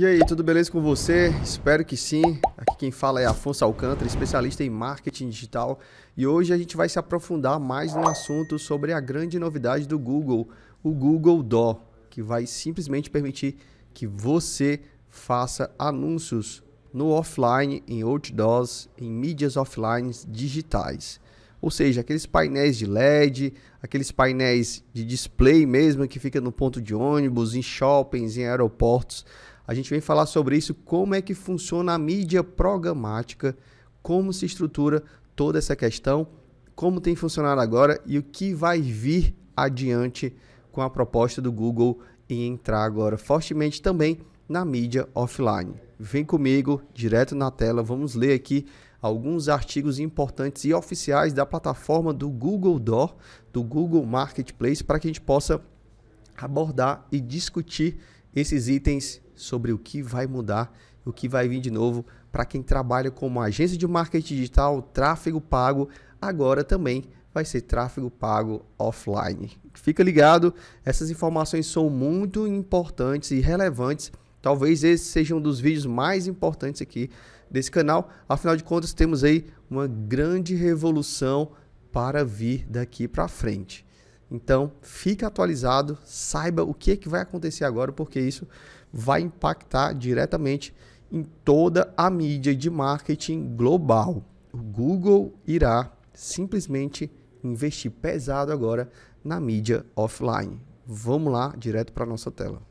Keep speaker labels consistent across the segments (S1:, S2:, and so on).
S1: E aí, tudo beleza com você? Espero que sim. Aqui quem fala é Afonso Alcântara, especialista em marketing digital, e hoje a gente vai se aprofundar mais no assunto sobre a grande novidade do Google, o Google Do, que vai simplesmente permitir que você faça anúncios no offline, em outdoors, em mídias offline digitais. Ou seja, aqueles painéis de LED, aqueles painéis de display mesmo que fica no ponto de ônibus, em shoppings, em aeroportos a gente vem falar sobre isso, como é que funciona a mídia programática, como se estrutura toda essa questão, como tem funcionado agora e o que vai vir adiante com a proposta do Google em entrar agora fortemente também na mídia offline. Vem comigo, direto na tela, vamos ler aqui alguns artigos importantes e oficiais da plataforma do Google Door, do Google Marketplace, para que a gente possa abordar e discutir esses itens sobre o que vai mudar, o que vai vir de novo para quem trabalha como agência de marketing digital, tráfego pago, agora também vai ser tráfego pago offline. Fica ligado, essas informações são muito importantes e relevantes. Talvez esse seja um dos vídeos mais importantes aqui desse canal. Afinal de contas, temos aí uma grande revolução para vir daqui para frente. Então, fica atualizado, saiba o que, é que vai acontecer agora, porque isso vai impactar diretamente em toda a mídia de marketing global. O Google irá simplesmente investir pesado agora na mídia offline. Vamos lá direto para a nossa tela.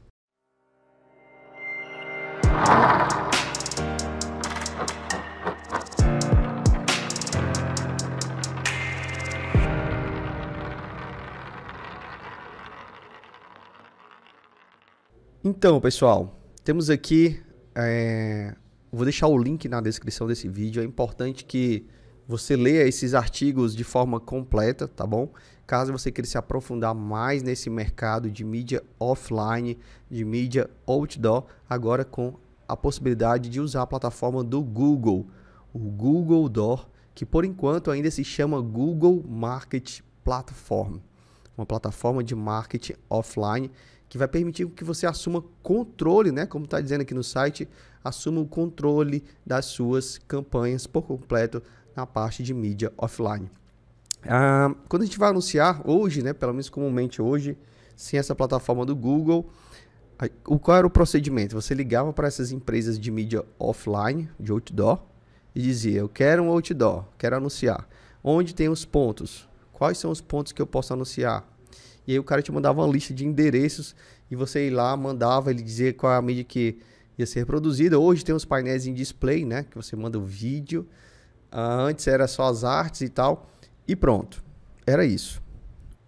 S1: Então, pessoal, temos aqui. É... Vou deixar o link na descrição desse vídeo. É importante que você leia esses artigos de forma completa, tá bom? Caso você queira se aprofundar mais nesse mercado de mídia offline, de mídia outdoor, agora com a possibilidade de usar a plataforma do Google, o Google Door, que por enquanto ainda se chama Google Market Platform, uma plataforma de marketing offline que vai permitir que você assuma controle, né? Como está dizendo aqui no site, assuma o controle das suas campanhas por completo na parte de mídia offline. Ah, quando a gente vai anunciar hoje, né? Pelo menos comumente hoje, sem essa plataforma do Google, o qual era o procedimento? Você ligava para essas empresas de mídia offline, de outdoor, e dizia: Eu quero um outdoor, quero anunciar. Onde tem os pontos? Quais são os pontos que eu posso anunciar? E aí o cara te mandava uma lista de endereços e você ia lá, mandava, ele dizer qual é a mídia que ia ser reproduzida. Hoje tem os painéis em display, né? Que você manda o vídeo. Ah, antes era só as artes e tal. E pronto. Era isso.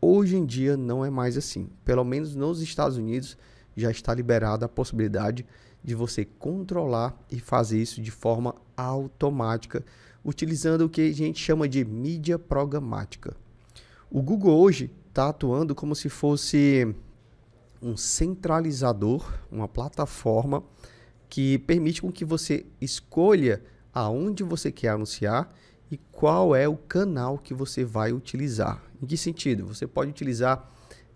S1: Hoje em dia não é mais assim. Pelo menos nos Estados Unidos já está liberada a possibilidade de você controlar e fazer isso de forma automática, utilizando o que a gente chama de mídia programática. O Google hoje está atuando como se fosse um centralizador, uma plataforma que permite com que você escolha aonde você quer anunciar e qual é o canal que você vai utilizar. Em que sentido? Você pode utilizar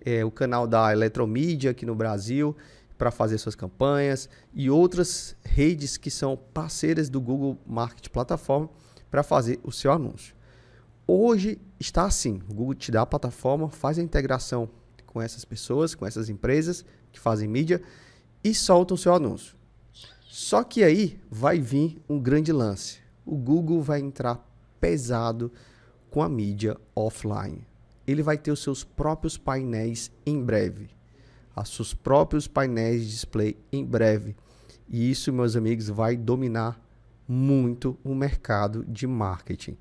S1: é, o canal da Eletromídia aqui no Brasil para fazer suas campanhas e outras redes que são parceiras do Google Market Platform para fazer o seu anúncio. Hoje está assim. O Google te dá a plataforma, faz a integração com essas pessoas, com essas empresas que fazem mídia e soltam o seu anúncio. Só que aí vai vir um grande lance. O Google vai entrar pesado com a mídia offline. Ele vai ter os seus próprios painéis em breve. Os seus próprios painéis de display em breve. E isso, meus amigos, vai dominar muito o mercado de marketing.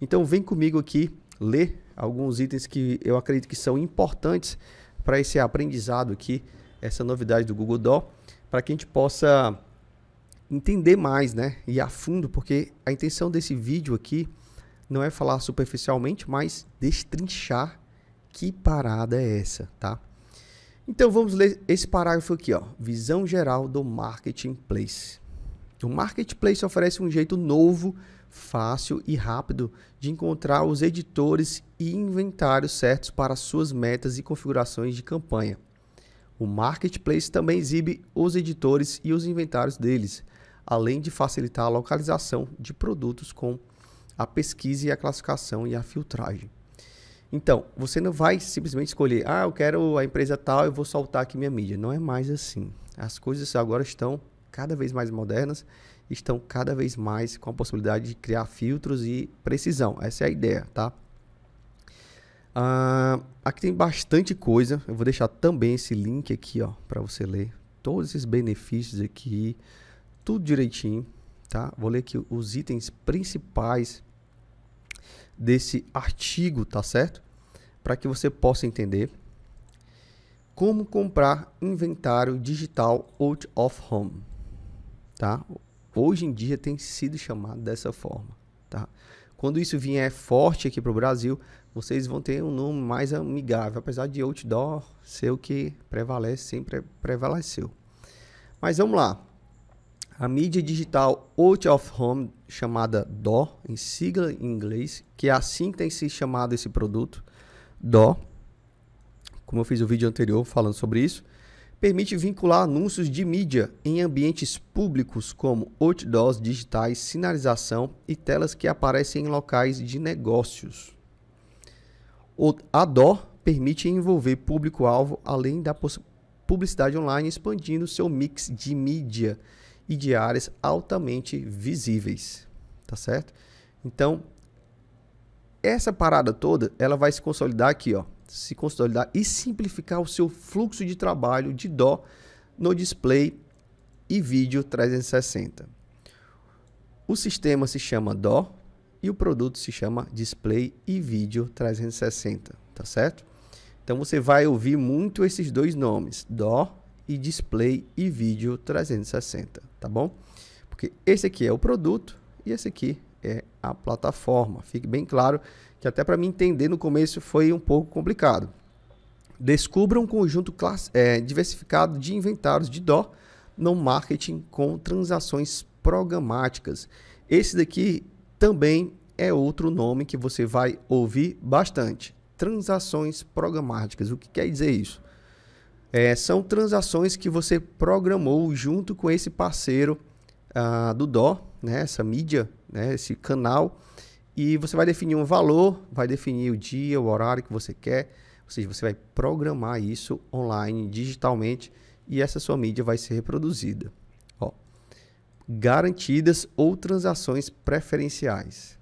S1: Então vem comigo aqui ler alguns itens que eu acredito que são importantes para esse aprendizado aqui, essa novidade do Google Doc, para que a gente possa entender mais, né? E a fundo, porque a intenção desse vídeo aqui não é falar superficialmente, mas destrinchar que parada é essa, tá? Então vamos ler esse parágrafo aqui, ó. Visão geral do marketplace. O marketplace oferece um jeito novo de fácil e rápido de encontrar os editores e inventários certos para suas metas e configurações de campanha. O marketplace também exibe os editores e os inventários deles, além de facilitar a localização de produtos com a pesquisa e a classificação e a filtragem. Então, você não vai simplesmente escolher, ah, eu quero a empresa tal, eu vou soltar aqui minha mídia. Não é mais assim. As coisas agora estão cada vez mais modernas estão cada vez mais com a possibilidade de criar filtros e precisão. Essa é a ideia, tá? Uh, aqui tem bastante coisa. Eu vou deixar também esse link aqui, ó, para você ler todos esses benefícios aqui, tudo direitinho, tá? Vou ler aqui os itens principais desse artigo, tá certo? Para que você possa entender como comprar inventário digital out of home, tá? hoje em dia tem sido chamado dessa forma, tá? Quando isso vier forte aqui para o Brasil, vocês vão ter um nome mais amigável, apesar de outdoor ser o que prevalece, sempre prevaleceu. Mas vamos lá. A mídia digital out of home, chamada DO, em sigla em inglês, que é assim que tem se chamado esse produto, DO. Como eu fiz o vídeo anterior falando sobre isso, permite vincular anúncios de mídia em ambientes públicos como outdoors digitais, sinalização e telas que aparecem em locais de negócios. O ADOR permite envolver público-alvo além da publicidade online, expandindo seu mix de mídia e de áreas altamente visíveis, tá certo? Então, essa parada toda, ela vai se consolidar aqui, ó, se consolidar e simplificar o seu fluxo de trabalho de dó no display e vídeo 360. O sistema se chama dó e o produto se chama display e vídeo 360, tá certo? Então você vai ouvir muito esses dois nomes, dó e display e vídeo 360, tá bom? Porque esse aqui é o produto e esse aqui é a plataforma. Fique bem claro que até para mim entender no começo foi um pouco complicado. Descubra um conjunto class... é, diversificado de inventários de dó no marketing com transações programáticas. Esse daqui também é outro nome que você vai ouvir bastante. Transações programáticas. O que quer dizer isso? É, são transações que você programou junto com esse parceiro ah, do Dó, né, essa mídia, né, esse canal, e você vai definir um valor, vai definir o dia, o horário que você quer, ou seja, você vai programar isso online, digitalmente, e essa sua mídia vai ser reproduzida. Ó, garantidas ou transações preferenciais.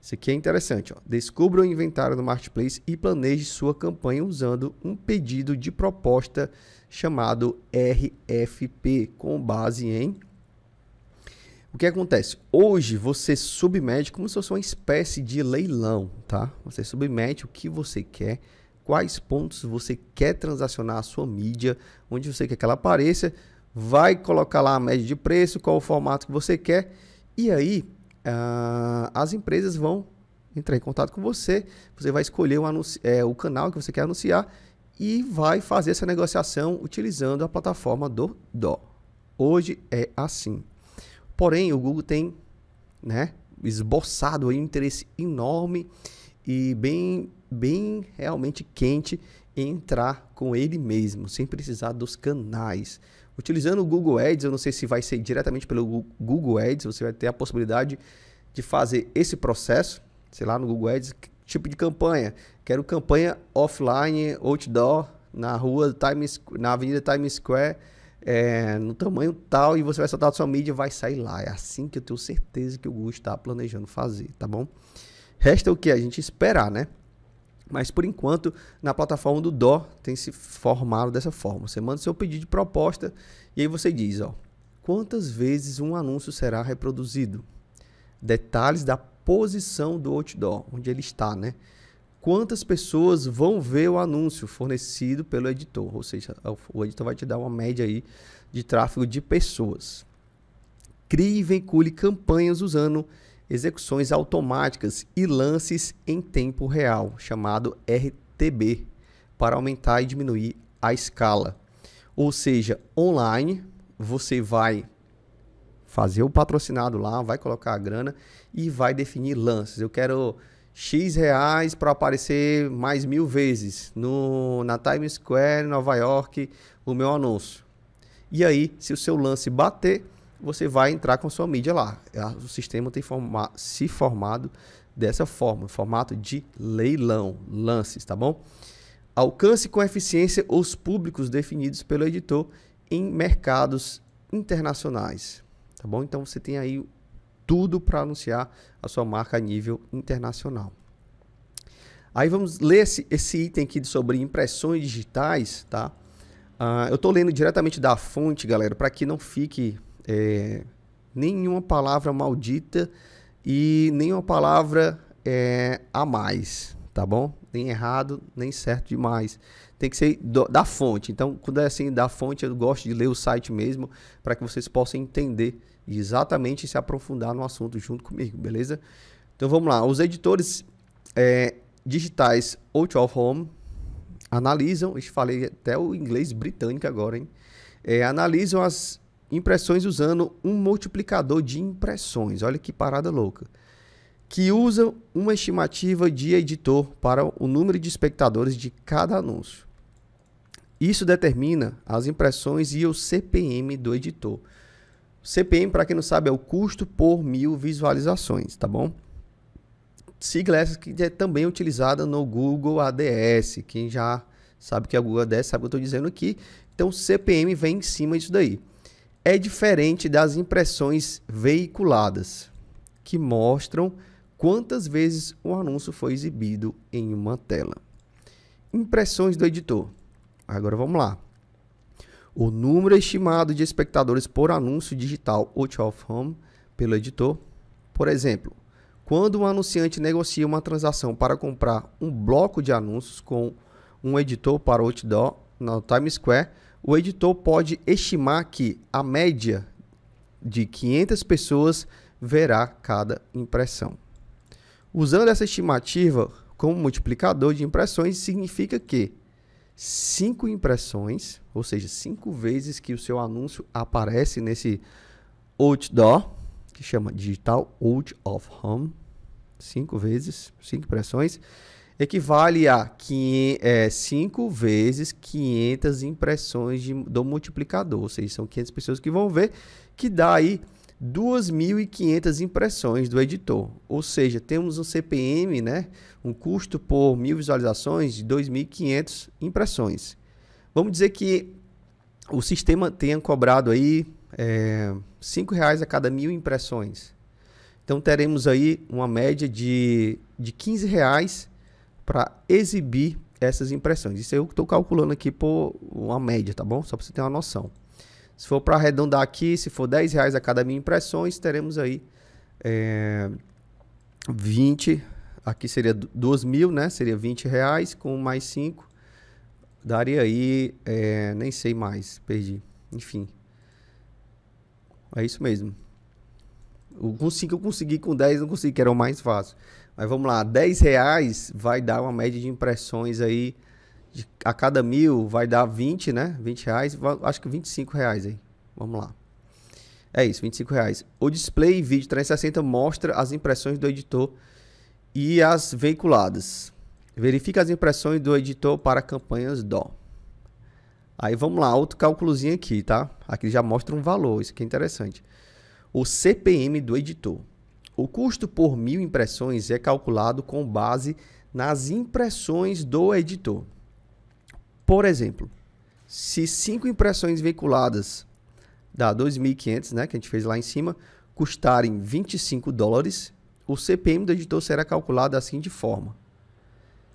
S1: Isso aqui é interessante. Ó. Descubra o inventário do Marketplace e planeje sua campanha usando um pedido de proposta chamado RFP, com base em o que acontece? Hoje você submete como se fosse uma espécie de leilão, tá? Você submete o que você quer, quais pontos você quer transacionar a sua mídia, onde você quer que ela apareça, vai colocar lá a média de preço, qual o formato que você quer, e aí uh, as empresas vão entrar em contato com você, você vai escolher o, é, o canal que você quer anunciar e vai fazer essa negociação utilizando a plataforma do DO. Hoje é assim. Porém, o Google tem né, esboçado um interesse enorme e bem, bem realmente quente em entrar com ele mesmo, sem precisar dos canais. Utilizando o Google Ads, eu não sei se vai ser diretamente pelo Google Ads, você vai ter a possibilidade de fazer esse processo, sei lá, no Google Ads, tipo de campanha. Quero campanha offline, outdoor, na rua, Times, na Avenida Times Square, é, no tamanho tal e você vai soltar a sua mídia e vai sair lá. É assim que eu tenho certeza que o Google está planejando fazer, tá bom? Resta o que? A gente esperar, né? Mas por enquanto, na plataforma do Dó tem se formado dessa forma. Você manda seu pedido de proposta e aí você diz, ó, quantas vezes um anúncio será reproduzido? Detalhes da posição do outdoor, onde ele está, né? quantas pessoas vão ver o anúncio fornecido pelo editor. Ou seja, o editor vai te dar uma média aí de tráfego de pessoas. Crie e vincule campanhas usando execuções automáticas e lances em tempo real, chamado RTB, para aumentar e diminuir a escala. Ou seja, online você vai fazer o patrocinado lá, vai colocar a grana e vai definir lances. Eu quero X reais para aparecer mais mil vezes no, na Times Square, Nova York, o meu anúncio. E aí, se o seu lance bater, você vai entrar com sua mídia lá. É, o sistema tem forma se formado dessa forma, formato de leilão, lances, tá bom? Alcance com eficiência os públicos definidos pelo editor em mercados internacionais, tá bom? Então você tem aí tudo para anunciar a sua marca a nível internacional. Aí vamos ler esse, esse item aqui sobre impressões digitais, tá? Uh, eu estou lendo diretamente da fonte, galera, para que não fique é, nenhuma palavra maldita e nenhuma palavra é, a mais, tá bom? Nem errado, nem certo demais. Tem que ser do, da fonte. Então, quando é assim, da fonte, eu gosto de ler o site mesmo para que vocês possam entender exatamente se aprofundar no assunto junto comigo, beleza? Então vamos lá. Os editores é, digitais out of home analisam, falei até o inglês britânico agora, hein? É, analisam as impressões usando um multiplicador de impressões. Olha que parada louca. Que usa uma estimativa de editor para o número de espectadores de cada anúncio. Isso determina as impressões e o CPM do editor. CPM, para quem não sabe, é o custo por mil visualizações, tá bom? Sigla é essa que é também utilizada no Google ADS. Quem já sabe que é o Google ADS sabe o que eu estou dizendo aqui. Então, CPM vem em cima disso daí. É diferente das impressões veiculadas, que mostram quantas vezes o um anúncio foi exibido em uma tela. Impressões do editor. Agora vamos lá. O número estimado de espectadores por anúncio digital out of home pelo editor. Por exemplo, quando um anunciante negocia uma transação para comprar um bloco de anúncios com um editor para outdoor no Times Square, o editor pode estimar que a média de 500 pessoas verá cada impressão. Usando essa estimativa como multiplicador de impressões, significa que cinco impressões, ou seja, cinco vezes que o seu anúncio aparece nesse outdoor, que chama Digital Out of Home, cinco vezes, cinco impressões, equivale a 5, é, cinco vezes 500 impressões de, do multiplicador, ou seja, são 500 pessoas que vão ver, que dá aí 2.500 impressões do editor. Ou seja, temos um CPM, né? um custo por mil visualizações de 2.500 impressões. Vamos dizer que o sistema tenha cobrado aí é, reais a cada mil impressões. Então teremos aí uma média de, de 15 reais para exibir essas impressões. Isso eu estou calculando aqui por uma média, tá bom? Só para você ter uma noção. Se for para arredondar aqui, se for 10 reais a cada mil impressões, teremos aí é, 20, aqui seria 2 mil, né? Seria 20 reais com mais 5, daria aí, é, nem sei mais, perdi. Enfim, é isso mesmo. O com 5 eu consegui, com 10 não consegui, que era o mais fácil. Mas vamos lá, 10 reais vai dar uma média de impressões aí a cada mil vai dar 20, né? 20 reais, acho que 25 reais aí. Vamos lá. É isso, 25 reais. O display vídeo 360 mostra as impressões do editor e as veiculadas. Verifique as impressões do editor para campanhas DO. Aí vamos lá, outro cálculozinho aqui, tá? Aqui já mostra um valor, isso aqui é interessante. O CPM do editor. O custo por mil impressões é calculado com base nas impressões do editor. Por exemplo, se cinco impressões veiculadas da 2.500, né, que a gente fez lá em cima, custarem 25 dólares, o CPM do editor será calculado assim de forma: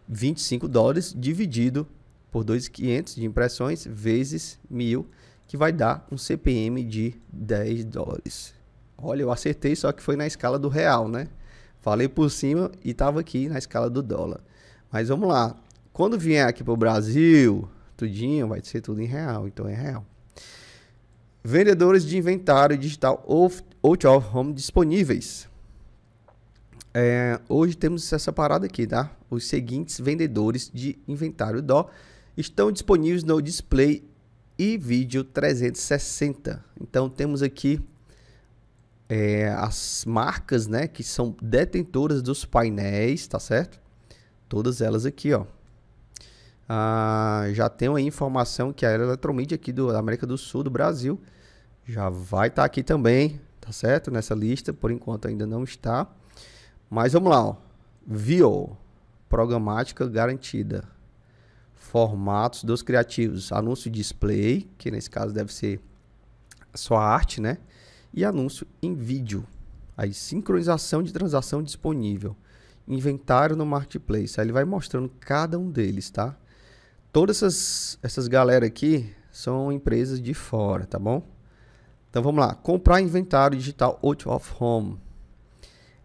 S1: 25 dólares dividido por 2.500 de impressões vezes 1.000, que vai dar um CPM de 10 dólares. Olha, eu acertei, só que foi na escala do real, né? Falei por cima e estava aqui na escala do dólar. Mas vamos lá, quando vier aqui pro Brasil, tudinho, vai ser tudo em real, então é real. Vendedores de inventário digital out of home disponíveis. É, hoje temos essa parada aqui, tá? Os seguintes vendedores de inventário DO estão disponíveis no display e vídeo 360. Então temos aqui é, as marcas, né, que são detentoras dos painéis, tá certo? Todas elas aqui, ó. Ah, já tenho uma informação que a Eletromídia aqui do, da América do Sul, do Brasil, já vai estar tá aqui também, tá certo? Nessa lista, por enquanto ainda não está. Mas vamos lá, ó. Vio, programática garantida. Formatos dos criativos, anúncio display, que nesse caso deve ser só arte, né? E anúncio em vídeo. Aí sincronização de transação disponível. Inventário no marketplace. Aí ele vai mostrando cada um deles, tá? todas essas, essas galera aqui são empresas de fora, tá bom? Então vamos lá, comprar inventário digital out of home.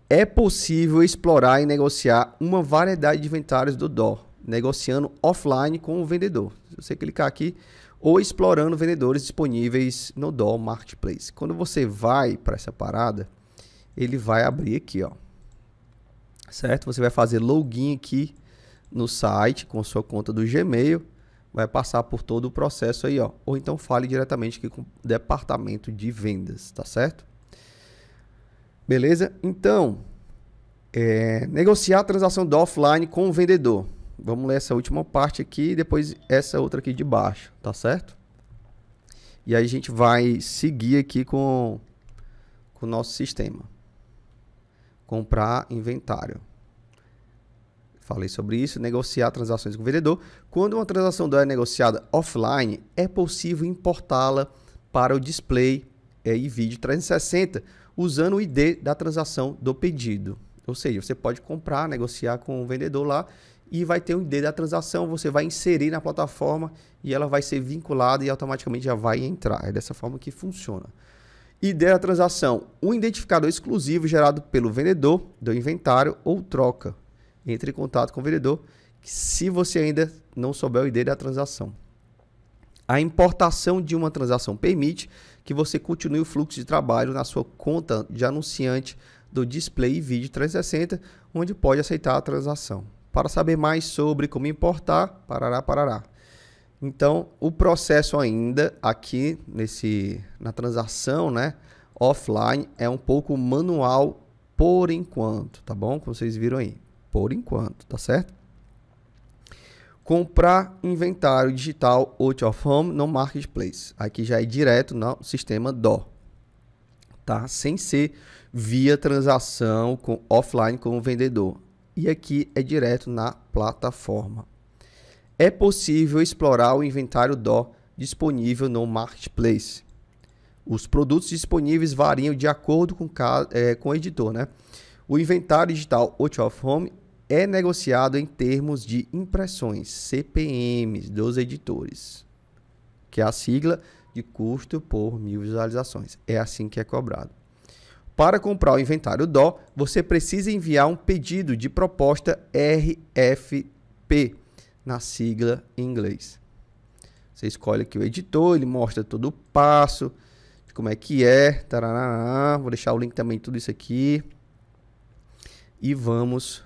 S1: É possível explorar e negociar uma variedade de inventários do DOR, negociando offline com o vendedor. Se você clicar aqui, ou explorando vendedores disponíveis no DOR Marketplace. Quando você vai para essa parada, ele vai abrir aqui, ó. Certo? Você vai fazer login aqui no site com sua conta do Gmail, vai passar por todo o processo aí, ó. Ou então fale diretamente aqui com o departamento de vendas, tá certo? Beleza? Então, é, negociar a transação do offline com o vendedor. Vamos ler essa última parte aqui e depois essa outra aqui de baixo, tá certo? E aí a gente vai seguir aqui com, com o nosso sistema. Comprar inventário. Falei sobre isso, negociar transações com o vendedor. Quando uma transação é negociada offline, é possível importá-la para o display é, e vídeo 360 usando o ID da transação do pedido. Ou seja, você pode comprar, negociar com o vendedor lá e vai ter o ID da transação, você vai inserir na plataforma e ela vai ser vinculada e automaticamente já vai entrar. É dessa forma que funciona. ID da transação, um identificador exclusivo gerado pelo vendedor do inventário ou troca entre em contato com o vendedor, se você ainda não souber o ID da transação. A importação de uma transação permite que você continue o fluxo de trabalho na sua conta de anunciante do Display Video Vídeo 360, onde pode aceitar a transação. Para saber mais sobre como importar, parará, parará. Então, o processo ainda aqui nesse na transação, né, offline é um pouco manual por enquanto, tá bom? Como vocês viram aí. Por enquanto, tá certo? Comprar inventário digital out of home no marketplace. Aqui já é direto no sistema DO, tá? Sem ser via transação com offline com o vendedor. E aqui é direto na plataforma. É possível explorar o inventário DO disponível no marketplace. Os produtos disponíveis variam de acordo com, é, com o editor, né? O inventário digital Out of Home é negociado em termos de impressões, CPMs, dos editores, que é a sigla de custo por mil visualizações. É assim que é cobrado. Para comprar o inventário DO, você precisa enviar um pedido de proposta RFP, na sigla em inglês. Você escolhe aqui o editor, ele mostra todo o passo, como é que é, vou deixar o link também tudo isso aqui e vamos.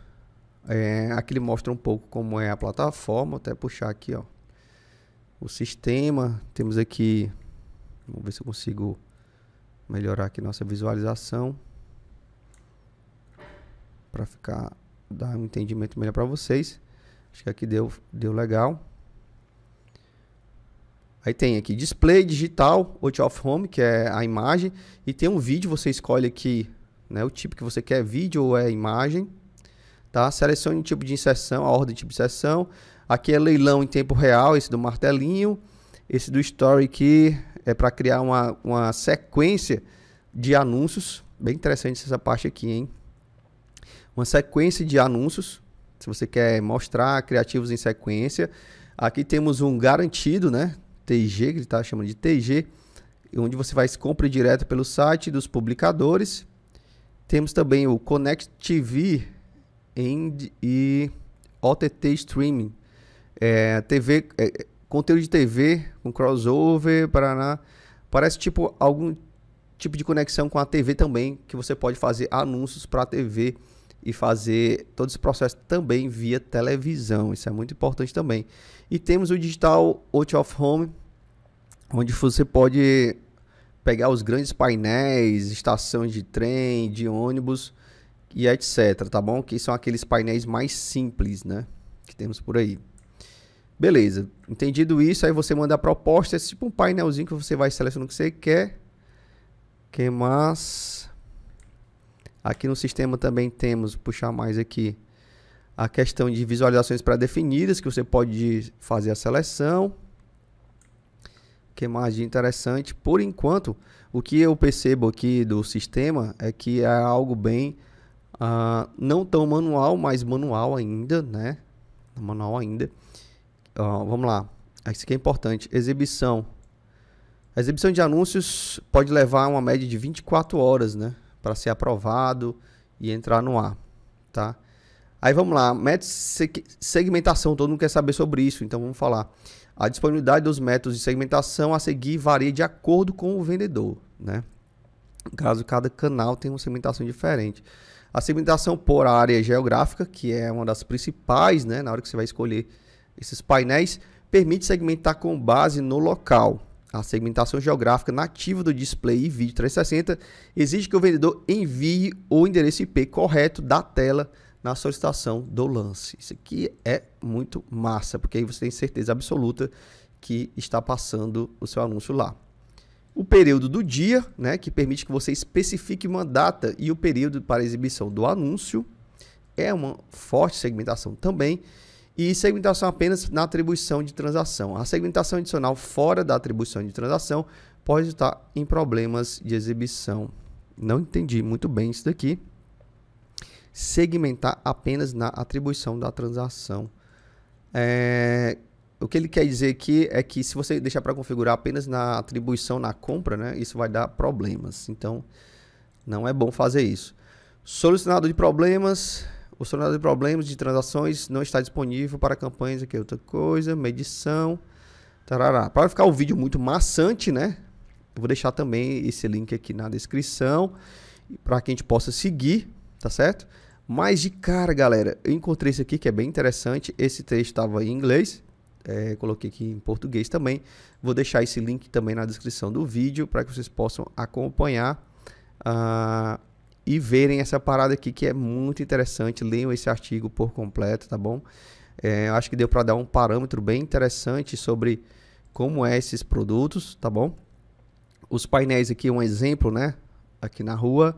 S1: É, aqui ele mostra um pouco como é a plataforma. Vou até puxar aqui, ó. O sistema. Temos aqui. Vamos ver se eu consigo melhorar aqui nossa visualização. Para ficar. Dar um entendimento melhor para vocês. Acho que aqui deu, deu legal. Aí tem aqui display digital, out of home, que é a imagem. E tem um vídeo, você escolhe aqui né? O tipo que você quer, vídeo ou é imagem, tá? Selecione o tipo de inserção, a ordem de tipo de inserção. Aqui é leilão em tempo real, esse do martelinho, esse do story que é para criar uma, uma sequência de anúncios. Bem interessante essa parte aqui, hein? Uma sequência de anúncios. Se você quer mostrar criativos em sequência. Aqui temos um garantido, né? TG, que ele está chamando de TG, onde você vai compra direto pelo site dos publicadores. Temos também o Connect TV e OTT Streaming. É, TV, é, conteúdo de TV com um crossover, Paraná. Parece tipo algum tipo de conexão com a TV também, que você pode fazer anúncios para a TV e fazer todo esse processo também via televisão. Isso é muito importante também. E temos o digital out of home, onde você pode pegar os grandes painéis, estações de trem, de ônibus e etc, tá bom? Que são aqueles painéis mais simples, né? Que temos por aí. Beleza, entendido isso, aí você manda a proposta, é tipo um painelzinho que você vai selecionando o que você quer. Que mais? Aqui no sistema também temos, puxar mais aqui, a questão de visualizações pré-definidas, que você pode fazer a seleção que é interessante. Por enquanto, o que eu percebo aqui do sistema é que é algo bem uh, não tão manual, mas manual ainda, né? Manual ainda. Uh, vamos lá. Isso aqui é importante. Exibição. A exibição de anúncios pode levar uma média de 24 horas, né? Para ser aprovado e entrar no ar, tá? Aí vamos lá, meta segmentação, todo mundo quer saber sobre isso, então vamos falar. A disponibilidade dos métodos de segmentação a seguir varia de acordo com o vendedor, né? No caso, cada canal tem uma segmentação diferente. A segmentação por área geográfica, que é uma das principais, né, na hora que você vai escolher esses painéis, permite segmentar com base no local. A segmentação geográfica nativa do display e vídeo 360 exige que o vendedor envie o endereço IP correto da tela na solicitação do lance. Isso aqui é muito massa, porque aí você tem certeza absoluta que está passando o seu anúncio lá. O período do dia, né, que permite que você especifique uma data e o período para exibição do anúncio, é uma forte segmentação também. E segmentação apenas na atribuição de transação. A segmentação adicional fora da atribuição de transação pode estar em problemas de exibição. Não entendi muito bem isso daqui, segmentar apenas na atribuição da transação. É, o que ele quer dizer aqui é que se você deixar para configurar apenas na atribuição na compra, né, isso vai dar problemas. Então, não é bom fazer isso. Solucionado de problemas. O solucionado de problemas de transações não está disponível para campanhas. Aqui é outra coisa. Medição. Tarará. Para ficar o vídeo muito maçante, né? Eu vou deixar também esse link aqui na descrição para que a gente possa seguir tá certo? Mas de cara, galera, eu encontrei isso aqui que é bem interessante. Esse texto estava em inglês, é, coloquei aqui em português também. Vou deixar esse link também na descrição do vídeo para que vocês possam acompanhar uh, e verem essa parada aqui que é muito interessante. Leiam esse artigo por completo, tá bom? É, acho que deu para dar um parâmetro bem interessante sobre como é esses produtos, tá bom? Os painéis aqui, um exemplo, né? Aqui na rua.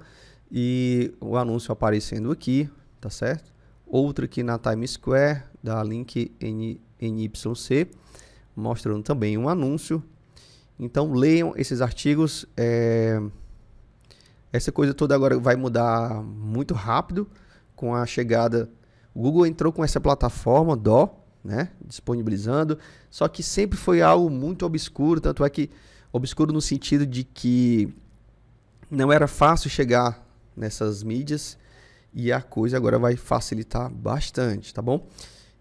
S1: E o anúncio aparecendo aqui, tá certo? Outro aqui na Times Square, da Link NYC, mostrando também um anúncio. Então leiam esses artigos. É... Essa coisa toda agora vai mudar muito rápido com a chegada. O Google entrou com essa plataforma DO, né? Disponibilizando. Só que sempre foi algo muito obscuro, tanto é que obscuro no sentido de que não era fácil chegar nessas mídias e a coisa agora vai facilitar bastante, tá bom?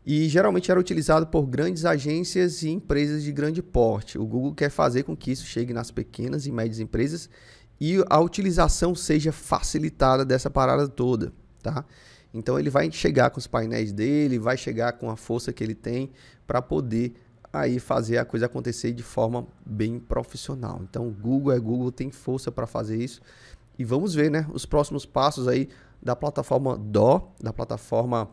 S1: E geralmente era utilizado por grandes agências e empresas de grande porte. O Google quer fazer com que isso chegue nas pequenas e médias empresas e a utilização seja facilitada dessa parada toda, tá? Então ele vai chegar com os painéis dele, vai chegar com a força que ele tem para poder aí fazer a coisa acontecer de forma bem profissional. Então Google é Google tem força para fazer isso e vamos ver, né, os próximos passos aí da plataforma DO, da plataforma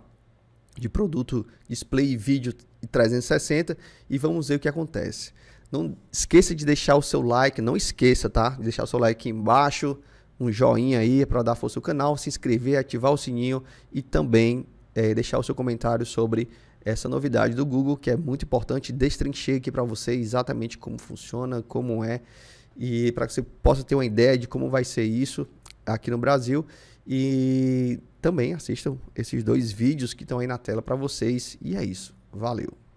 S1: de produto Display Vídeo 360 e vamos ver o que acontece. Não esqueça de deixar o seu like, não esqueça, tá? De deixar o seu like aqui embaixo, um joinha aí para dar força ao canal, se inscrever, ativar o sininho e também é, deixar o seu comentário sobre essa novidade do Google, que é muito importante. Destrinchei aqui para você exatamente como funciona, como é. E para que você possa ter uma ideia de como vai ser isso aqui no Brasil. E também assistam esses dois vídeos que estão aí na tela para vocês. E é isso. Valeu!